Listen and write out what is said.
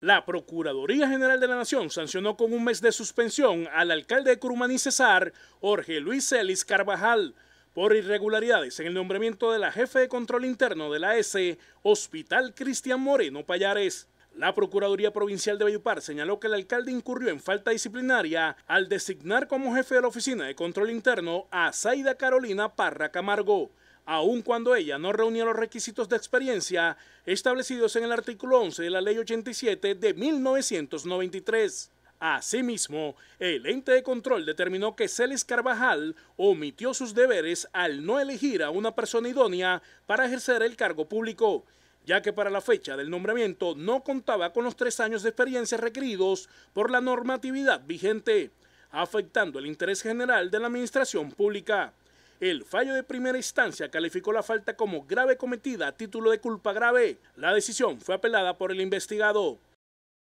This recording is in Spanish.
La Procuraduría General de la Nación sancionó con un mes de suspensión al alcalde de Curumaní Cesar, Jorge Luis Celis Carvajal, por irregularidades en el nombramiento de la jefe de control interno de la S, Hospital Cristian Moreno Payares. La Procuraduría Provincial de Bayupar señaló que el alcalde incurrió en falta disciplinaria al designar como jefe de la Oficina de Control Interno a Zaida Carolina Parra Camargo, aun cuando ella no reunía los requisitos de experiencia establecidos en el artículo 11 de la Ley 87 de 1993. Asimismo, el ente de control determinó que Celis Carvajal omitió sus deberes al no elegir a una persona idónea para ejercer el cargo público, ya que para la fecha del nombramiento no contaba con los tres años de experiencia requeridos por la normatividad vigente, afectando el interés general de la administración pública. El fallo de primera instancia calificó la falta como grave cometida a título de culpa grave. La decisión fue apelada por el investigado.